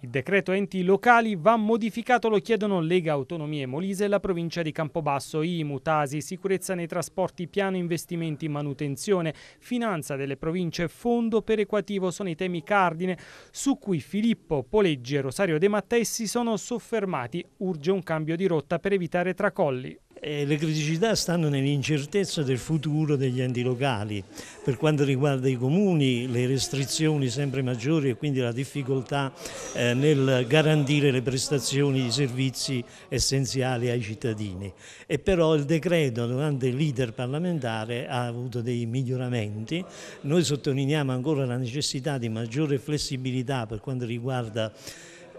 Il decreto enti locali va modificato, lo chiedono Lega Autonomie Molise e la provincia di Campobasso, IMU, Tasi, sicurezza nei trasporti, piano investimenti, manutenzione, finanza delle province, fondo perequativo sono i temi cardine su cui Filippo Poleggi e Rosario De Mattei si sono soffermati. Urge un cambio di rotta per evitare tracolli. E le criticità stanno nell'incertezza del futuro degli enti locali, per quanto riguarda i comuni le restrizioni sempre maggiori e quindi la difficoltà eh, nel garantire le prestazioni di servizi essenziali ai cittadini. E però il decreto durante l'iter parlamentare ha avuto dei miglioramenti, noi sottolineiamo ancora la necessità di maggiore flessibilità per quanto riguarda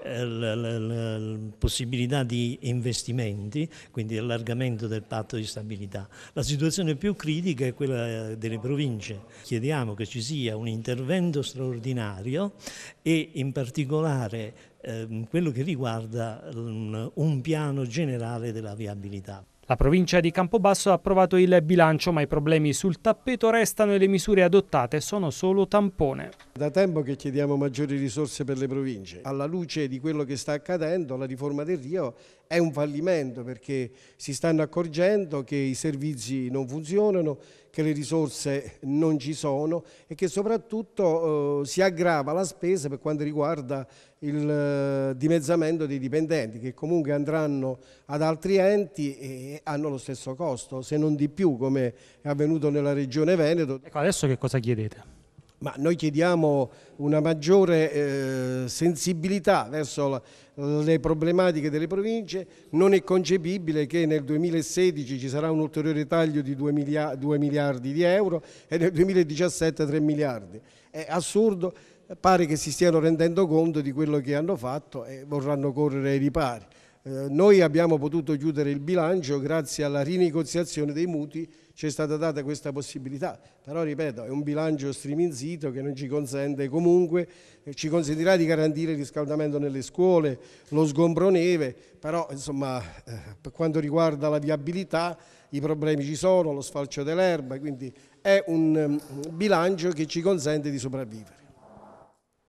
eh, possibilità di investimenti, quindi allargamento del patto di stabilità. La situazione più critica è quella eh, delle province. Chiediamo che ci sia un intervento straordinario e in particolare ehm, quello che riguarda un piano generale della viabilità. La provincia di Campobasso ha approvato il bilancio, ma i problemi sul tappeto restano e le misure adottate sono solo tampone. Da tempo che chiediamo maggiori risorse per le province. Alla luce di quello che sta accadendo, la riforma del Rio è un fallimento perché si stanno accorgendo che i servizi non funzionano, che le risorse non ci sono e che soprattutto eh, si aggrava la spesa per quanto riguarda il eh, dimezzamento dei dipendenti che comunque andranno ad altri enti e hanno lo stesso costo, se non di più come è avvenuto nella regione Veneto. Ecco, adesso che cosa chiedete? Ma noi chiediamo una maggiore eh, sensibilità verso la, le problematiche delle province. Non è concepibile che nel 2016 ci sarà un ulteriore taglio di 2 miliardi, 2 miliardi di euro e nel 2017 3 miliardi. È assurdo pare che si stiano rendendo conto di quello che hanno fatto e vorranno correre ai ripari. Eh, noi abbiamo potuto chiudere il bilancio grazie alla rinegoziazione dei mutui, ci è stata data questa possibilità, però ripeto è un bilancio striminzito che non ci consente comunque, eh, ci consentirà di garantire il riscaldamento nelle scuole, lo sgombro neve, però insomma eh, per quanto riguarda la viabilità i problemi ci sono, lo sfalcio dell'erba, quindi è un mm, bilancio che ci consente di sopravvivere.